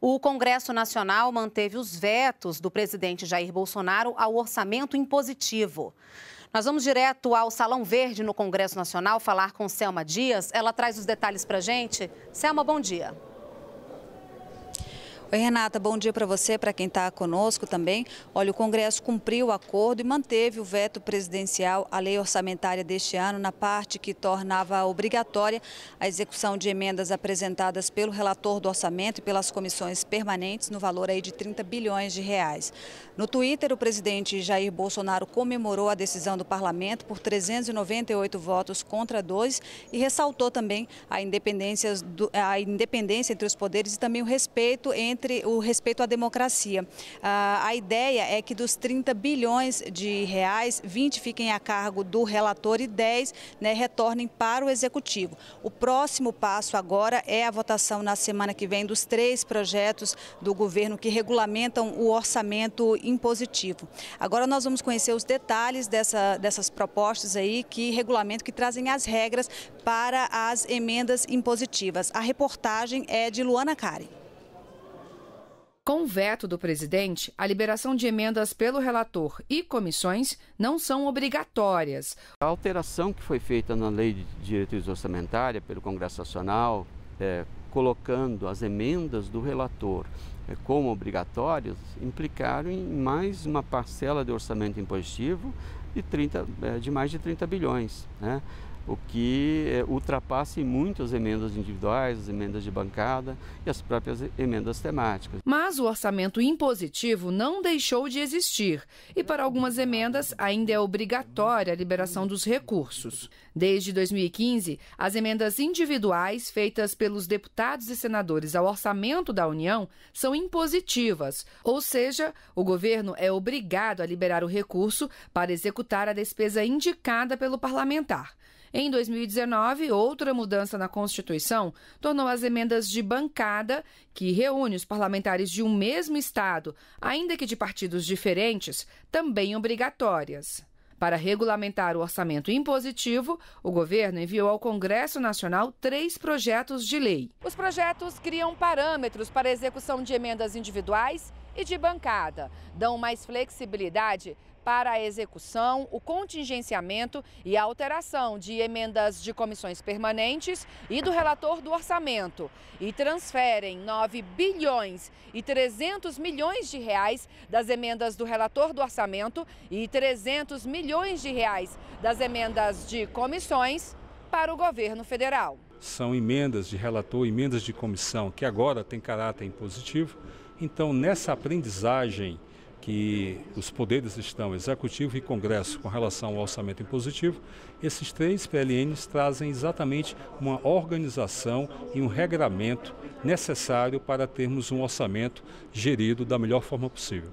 O Congresso Nacional manteve os vetos do presidente Jair Bolsonaro ao orçamento impositivo. Nós vamos direto ao Salão Verde no Congresso Nacional falar com Selma Dias. Ela traz os detalhes para gente. Selma, bom dia. Oi, Renata, bom dia para você, para quem está conosco também. Olha, o Congresso cumpriu o acordo e manteve o veto presidencial à lei orçamentária deste ano, na parte que tornava obrigatória a execução de emendas apresentadas pelo relator do orçamento e pelas comissões permanentes, no valor aí de 30 bilhões de reais. No Twitter, o presidente Jair Bolsonaro comemorou a decisão do parlamento por 398 votos contra dois e ressaltou também a independência, a independência entre os poderes e também o respeito entre entre o respeito à democracia. Ah, a ideia é que dos 30 bilhões de reais, 20 fiquem a cargo do relator e 10 né, retornem para o executivo. O próximo passo agora é a votação na semana que vem dos três projetos do governo que regulamentam o orçamento impositivo. Agora nós vamos conhecer os detalhes dessa, dessas propostas aí que regulamento que trazem as regras para as emendas impositivas. A reportagem é de Luana Karen. Com o veto do presidente, a liberação de emendas pelo relator e comissões não são obrigatórias. A alteração que foi feita na lei de diretriz orçamentária pelo Congresso Nacional, é, colocando as emendas do relator é, como obrigatórias, implicaram em mais uma parcela de orçamento impositivo de, 30, é, de mais de 30 bilhões. Né? o que eh, ultrapasse ultrapassa muito as emendas individuais, as emendas de bancada e as próprias emendas temáticas. Mas o orçamento impositivo não deixou de existir e para algumas emendas ainda é obrigatória a liberação dos recursos. Desde 2015, as emendas individuais feitas pelos deputados e senadores ao orçamento da União são impositivas, ou seja, o governo é obrigado a liberar o recurso para executar a despesa indicada pelo parlamentar. Em 2019, outra mudança na Constituição tornou as emendas de bancada, que reúne os parlamentares de um mesmo Estado, ainda que de partidos diferentes, também obrigatórias. Para regulamentar o orçamento impositivo, o governo enviou ao Congresso Nacional três projetos de lei. Os projetos criam parâmetros para a execução de emendas individuais e de bancada. Dão mais flexibilidade para a execução, o contingenciamento e a alteração de emendas de comissões permanentes e do relator do orçamento e transferem 9 bilhões e 300 milhões de reais das emendas do relator do orçamento e 300 milhões de reais das emendas de comissões para o governo federal. São emendas de relator, emendas de comissão que agora têm caráter impositivo então, nessa aprendizagem que os poderes estão executivo e congresso com relação ao orçamento impositivo, esses três PLNs trazem exatamente uma organização e um regramento necessário para termos um orçamento gerido da melhor forma possível.